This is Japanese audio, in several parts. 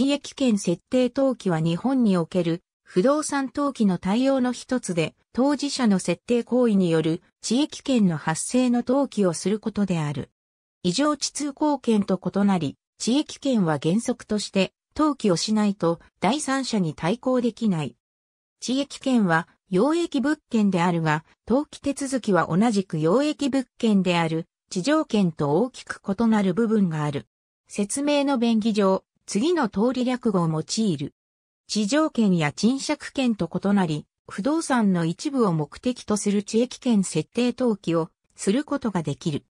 地域権設定登記は日本における不動産登記の対応の一つで、当事者の設定行為による地域権の発生の登記をすることである。異常地通行権と異なり、地域権は原則として登記をしないと第三者に対抗できない。地域権は要液物件であるが、登記手続きは同じく要液物件である地上権と大きく異なる部分がある。説明の便宜上、次の通り略語を用いる。地上権や賃借権と異なり、不動産の一部を目的とする地域権設定登記をすることができる。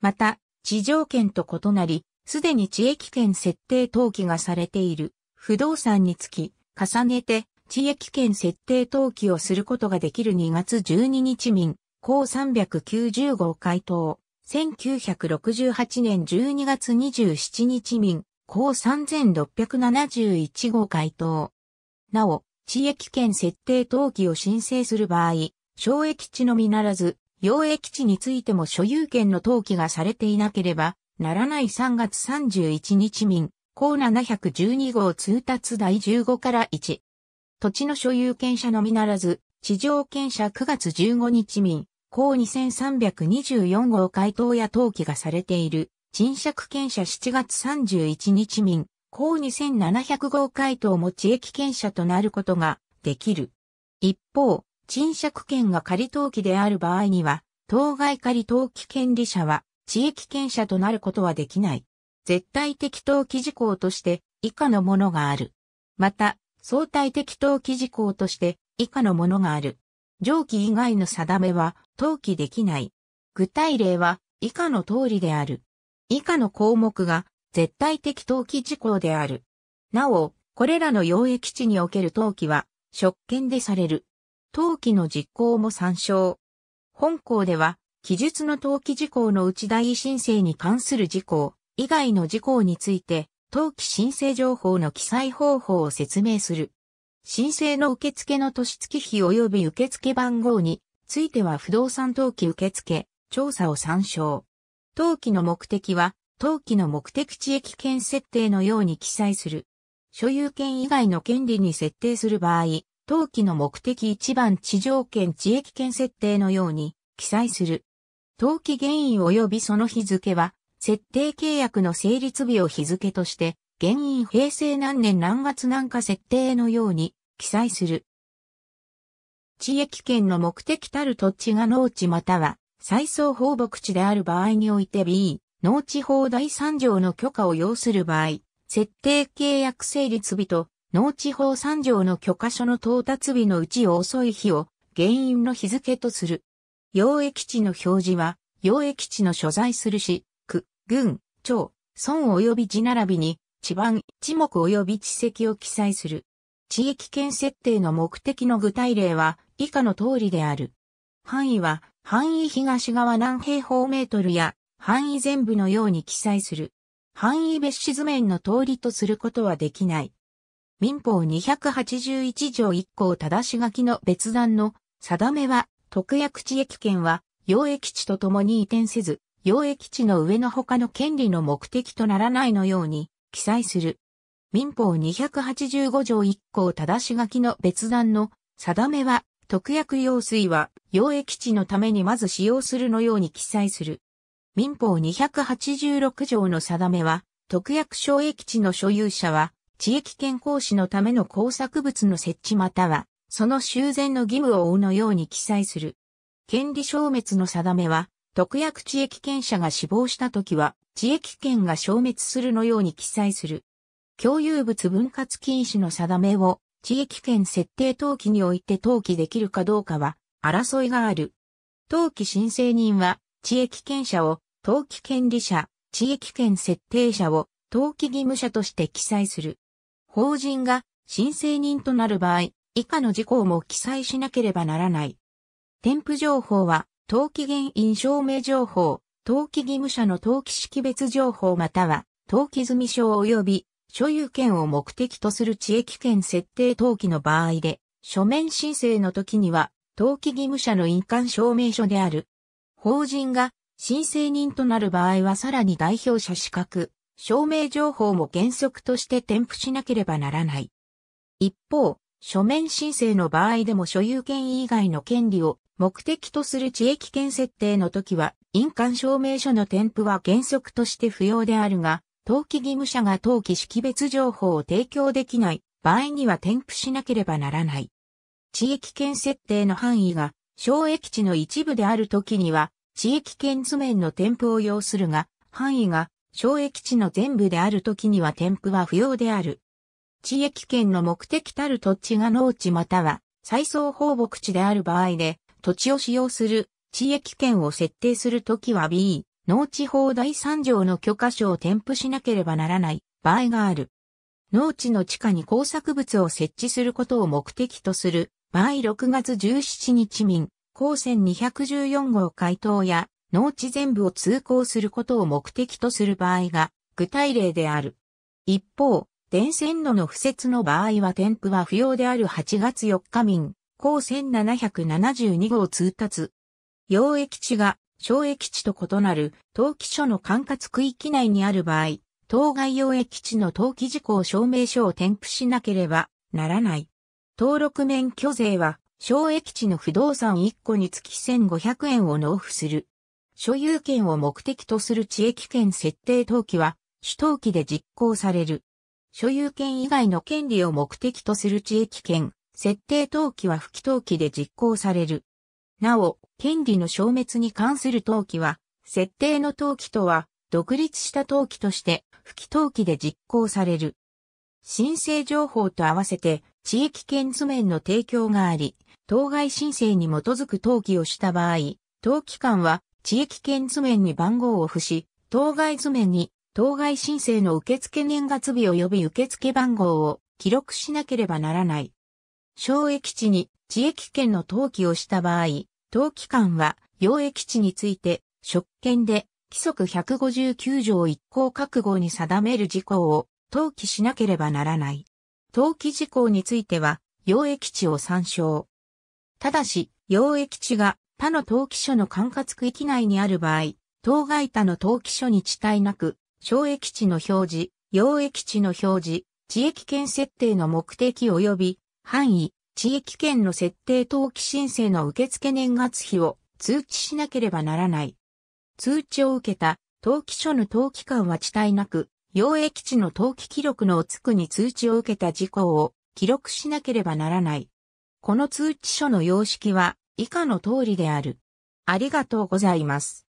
また、地上権と異なり、すでに地域権設定登記がされている不動産につき、重ねて地域権設定登記をすることができる2月12日民、項390号回答、1968年12月27日民、公3671号回答。なお、地域圏設定登記を申請する場合、省益地のみならず、用益地についても所有権の登記がされていなければ、ならない3月31日民、公712号通達第15から1。土地の所有権者のみならず、地上権者9月15日民、公2324号回答や登記がされている賃借検車7月31日民、高2700号回答も地域検車となることができる。一方、賃借権が仮登記である場合には、当該仮登記権利者は、地域権者となることはできない。絶対的登記事項として、以下のものがある。また、相対的登記事項として、以下のものがある。上記以外の定めは、登記できない。具体例は、以下の通りである。以下の項目が絶対的登記事項である。なお、これらの溶液地における登記は、職権でされる。登記の実行も参照。本項では、記述の登記事項の内代申請に関する事項以外の事項について、登記申請情報の記載方法を説明する。申請の受付の年月日及び受付番号については不動産登記受付、調査を参照。登記の目的は、登記の目的地域権設定のように記載する。所有権以外の権利に設定する場合、登記の目的1番地上権地域権設定のように記載する。登記原因及びその日付は、設定契約の成立日を日付として、原因平成何年何月何か設定のように記載する。地域権の目的たる土地が農地または再送放牧地である場合において B、農地法第3条の許可を要する場合、設定契約成立日と農地法3条の許可書の到達日のうち遅い日を原因の日付とする。養液地の表示は、養液地の所在する市、区、郡、町、村及び地並びに、地盤、地目及び地籍を記載する。地域圏設定の目的の具体例は以下の通りである。範囲は範囲東側何平方メートルや範囲全部のように記載する。範囲別紙図面の通りとすることはできない。民法281条1項正し書きの別段の定めは、特約地域権は、要益地と共に移転せず、要益地の上の他の権利の目的とならないのように記載する。民法285条1項正し書きの別段の定めは、特約用水は、溶液地のためにまず使用するのように記載する。民法286条の定めは、特約小液地の所有者は、地域健康士のための工作物の設置または、その修繕の義務を負うのように記載する。権利消滅の定めは、特約地域権者が死亡した時は、地域権が消滅するのように記載する。共有物分割禁止の定めを地域圏設定登記において登記できるかどうかは争いがある。登記申請人は地域権者を登記権利者、地域権設定者を登記義務者として記載する。法人が申請人となる場合、以下の事項も記載しなければならない。添付情報は、登記原因証明情報、登記義務者の登記識別情報または、登記済証及び所有権を目的とする地域権設定登記の場合で、書面申請の時には、登記義務者の印鑑証明書である。法人が申請人となる場合はさらに代表者資格、証明情報も原則として添付しなければならない。一方、書面申請の場合でも所有権以外の権利を目的とする地域権設定の時は、印鑑証明書の添付は原則として不要であるが、登記義務者が登記識別情報を提供できない場合には添付しなければならない。地域圏設定の範囲が省益地の一部であるときには、地域圏図面の添付を要するが、範囲が省益地の全部であるときには添付は不要である。地域圏の目的たる土地が農地または再送放牧地である場合で、土地を使用する地域圏を設定するときは B、農地法第3条の許可書を添付しなければならない場合がある。農地の地下に工作物を設置することを目的とする場合6月17日民、高線214号回答や農地全部を通行することを目的とする場合が具体例である。一方、電線路の付設の場合は添付は不要である8月4日民、高1772号通達。溶液地が小駅地と異なる登記所の管轄区域内にある場合、当該用駅地の登記事項証明書を添付しなければならない。登録免許税は、小駅地の不動産1個につき1500円を納付する。所有権を目的とする地域権設定登記は、主登記で実行される。所有権以外の権利を目的とする地域権設定登記は不記登記で実行される。なお、権利の消滅に関する登記は、設定の登記とは、独立した登記として、不記登記で実行される。申請情報と合わせて、地域権図面の提供があり、当該申請に基づく登記をした場合、登記官は、地域権図面に番号を付し、当該図面に、当該申請の受付年月日及び受付番号を記録しなければならない。省益地に地域権の登記をした場合、当機関は、養液地について、職権で、規則159条1項各号に定める事項を、登記しなければならない。登記事項については、養液地を参照。ただし、養液地が他の登記所の管轄区域内にある場合、当該他の登記所に地帯なく、省液地の表示、養液地の表示、地域圏設定の目的及び範囲、地域圏の設定登記申請の受付年月日を通知しなければならない。通知を受けた登記書の登記官は地帯なく、用益地の登記記録のおつくに通知を受けた事項を記録しなければならない。この通知書の様式は以下の通りである。ありがとうございます。